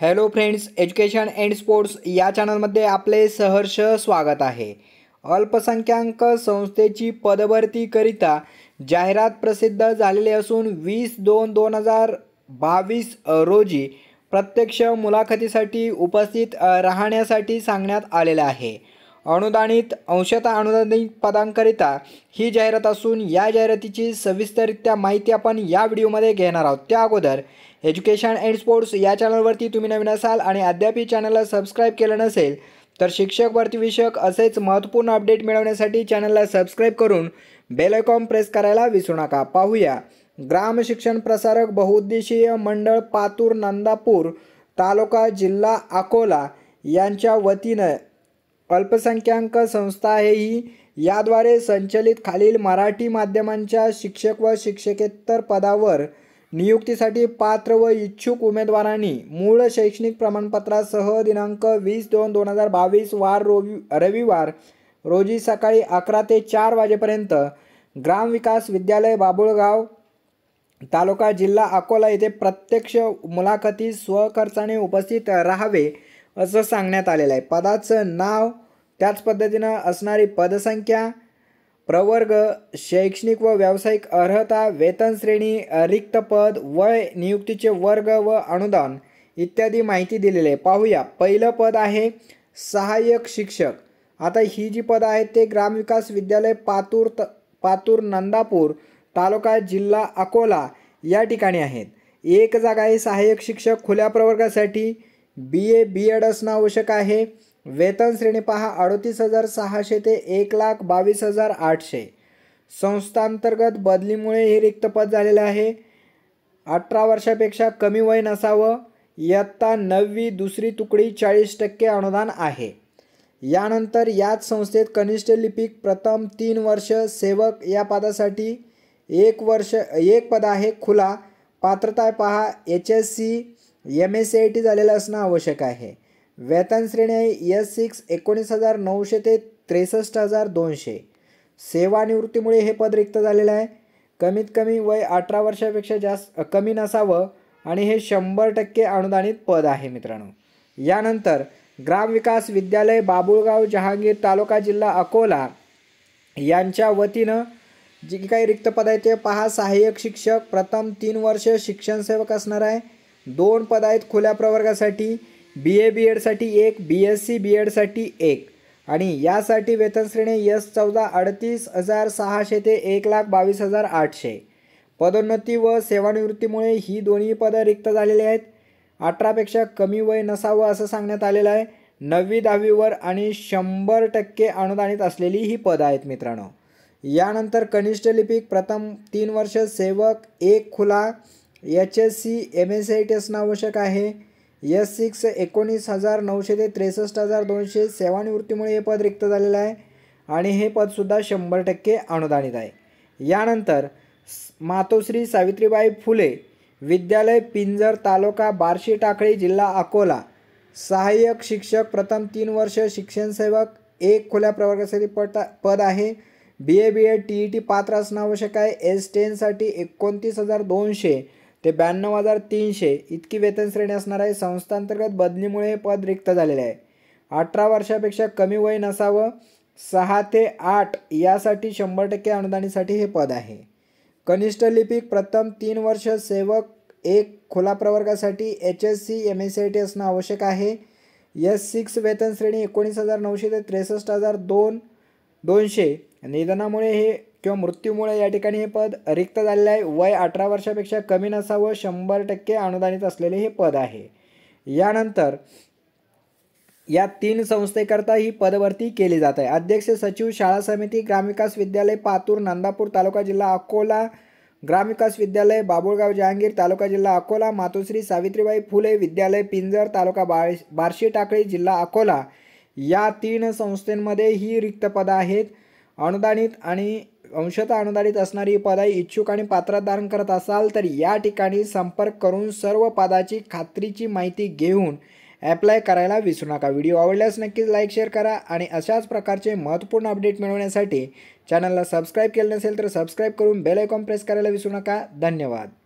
hello friends education and sports या चॅनलमध्ये आपले सहर्ष स्वागत आहे अल्पसंख्याक संस्थेची पदभरतीकरिता जाहिरात प्रसिद्ध झालेली असून वीस दोन दोन हजार बावीस रोजी प्रत्यक्ष मुलाखतीसाठी उपस्थित राहण्यासाठी सांगण्यात आलेलं आहे अनुदानित अंशतः अनुदानित पदांकरिता ही जाहिरात असून या जाहिरातीची सविस्तरित्या माहिती आपण या व्हिडिओमध्ये घेणार आहोत त्या अगोदर एज्युकेशन अँड स्पोर्ट्स या चॅनलवरती तुम्ही नवीन असाल आणि अद्यापही चॅनलला सबस्क्राईब केलं नसेल तर शिक्षक भरती विषयक असेच महत्त्वपूर्ण अपडेट मिळवण्यासाठी चॅनलला सबस्क्राईब करून बेल आयकॉन प्रेस करायला विसरू नका पाहूया ग्राम शिक्षण प्रसारक बहुउद्देशीय मंडळ पातूर नंदापूर तालुका जिल्हा अकोला यांच्या वतीनं अल्पसंख्याक संस्था आहे ही याद्वारे संचलित खालील मराठी माध्यमांच्या शिक्षक व शिक्षकेतर पदावर नियुक्तीसाठी पात्र व इच्छुक उमेदवारांनी मूळ शैक्षणिक प्रमाणपत्रासह दिनांक वीस दोन दोन हजार बावीस वार रोवी रविवार रोजी सकाळी अकरा ते चार वाजेपर्यंत ग्रामविकास विद्यालय बाबुळगाव तालुका जिल्हा अकोला येथे प्रत्यक्ष मुलाखती स्वखर्चाने उपस्थित राहावे असं सांगण्यात आलेलं आहे पदाचं नाव त्याच पद्धतीनं असणारी पदसंख्या प्रवर्ग शैक्षणिक व व्यावसायिक अर्हता वेतन श्रेणी रिक्त पद वय नियुक्तीचे वर्ग व अनुदान इत्यादी माहिती दिलेली आहे पाहूया पहिलं पद आहे सहाय्यक शिक्षक आता ही जी पद आहेत ते ग्रामविकास विद्यालय पातूर त पातूर नंदापूर तालुका जिल्हा अकोला या ठिकाणी आहेत एक जागा आहे सहाय्यक शिक्षक खुल्या प्रवर्गासाठी बी ए बी एड असणं आवश्यक आहे वेतन श्रेणी पहा अडतीस हजार सहाशे ते एक लाख बावीस हजार आठशे संस्थांतर्गत बदलीमुळे हे रिक्त पद झालेलं आहे अठरा वर्षापेक्षा कमी वय नसावं इयत्ता नववी दुसरी तुकडी चाळीस टक्के अनुदान आहे यानंतर याच संस्थेत कनिष्ठ लिपिक प्रथम तीन वर्ष सेवक या पदासाठी एक वर्ष एक पद आहे खुला पात्रता पहा H S C M S C I T झालेलं असणं आवश्यक आहे वेतन श्रेणी आहे एस सिक्स एकोणीस हजार नऊशे ते त्रेसष्ट हजार दोनशे सेवानिवृत्तीमुळे हे पद रिक्त झालेलं आहे कमीत कमी वय अठरा वर्षापेक्षा जास्त कमी नसावं आणि हे शंभर टक्के अनुदानित पद आहे मित्रांनो यानंतर ग्रामविकास विद्यालय बाबुळगाव जहांगीर तालुका जिल्हा अकोला यांच्या वतीनं जी काही रिक्त पद आहेत ते पहा सहाय्यक शिक्षक प्रथम तीन वर्ष शिक्षण सेवक असणार आहे दोन पद आहेत खुल्या प्रवर्गासाठी बी ए बी एडसाठी एक बी एस सी बी एडसाठी एक आणि यासाठी वेतनश्रेणी यस चौदा अडतीस हजार सहाशे ते एक लाख बावीस हजार आठशे पदोन्नती व सेवानिवृत्तीमुळे ही दोन्ही पदं रिक्त झालेली आहेत अठरापेक्षा कमी वय नसावं असं सांगण्यात आलेलं आहे नववी दहावीवर आणि शंभर टक्के अनुदानित असलेली ही पदं आहेत मित्रांनो यानंतर कनिष्ठ लिपिक प्रथम तीन वर्ष सेवक एक खुला H S C M S I T असणं आवश्यक आहे एस सिक्स एकोणीस हजार नऊशे ते त्रेसष्ट हजार दोनशे सेवानिवृत्तीमुळे हे पद रिक्त झालेलं आहे आणि हे पदसुद्धा शंभर टक्के अनुदानित आहे यानंतर मातोश्री सावित्रीबाई फुले विद्यालय पिंजर तालुका बार्शी टाकळी जिल्हा अकोला सहाय्यक शिक्षक प्रथम तीन वर्ष शिक्षणसेवक एक खुल्या प्रवर्गासाठी पट पद आहे B A B A T E T पात्र असणं आवश्यक आहे एस टेनसाठी एकोणतीस हजार दोनशे ते ब्याण्णव हजार तीनशे इतकी वेतन श्रेणी असणार आहे संस्थांतर्गत बदलीमुळे हे पद रिक्त झालेले आहे अठरा वर्षापेक्षा कमी वय नसावं सहा ते आठ यासाठी शंभर टक्के अनुदानीसाठी हे पद आहे कनिष्ठ लिपिक प्रथम तीन वर्ष सेवक एक खुला प्रवर्गासाठी H S C M S I T असणं आवश्यक आहे एस सिक्स वेतन श्रेणी एकोणीस हजार नऊशे ते त्रेसष्ट हजार दोन दोनशे निधनामुळे हे किंवा मृत्यूमुळे या ठिकाणी हे पद रिक्त झालेलं आहे वय अठरा वर्षापेक्षा कमी नसावं शंभर टक्के अनुदानित असलेले हे पद आहे यानंतर या तीन संस्थेकरता ही पदभरती केली जात आहे अध्यक्ष सचिव शाळा समिती ग्रामविकास विद्यालय पातूर नंदापूर तालुका जिल्हा अकोला ग्रामविकास विद्यालय बाबुळगाव जहांगीर तालुका जिल्हा अकोला मातोश्री सावित्रीबाई फुले विद्यालय पिंजर तालुका बार बार्शी टाकळी जिल्हा अकोला या तीन संस्थेमध्ये ही रिक्त पदं आहेत अनुदानित आणि अंशतः अनुदानित असणारी पदं इच्छुक आणि पात्रात धारण करत असाल तर या ठिकाणी संपर्क करून सर्व पदाची खात्रीची माहिती घेऊन ॲप्लाय करायला विसरू नका व्हिडिओ आवडल्यास नक्कीच लाईक शेअर करा आणि अशाच प्रकारचे महत्त्वपूर्ण अपडेट मिळवण्यासाठी चॅनलला सबस्क्राईब केलं नसेल तर सबस्क्राईब करून बेल आयकॉन प्रेस करायला विसरू नका धन्यवाद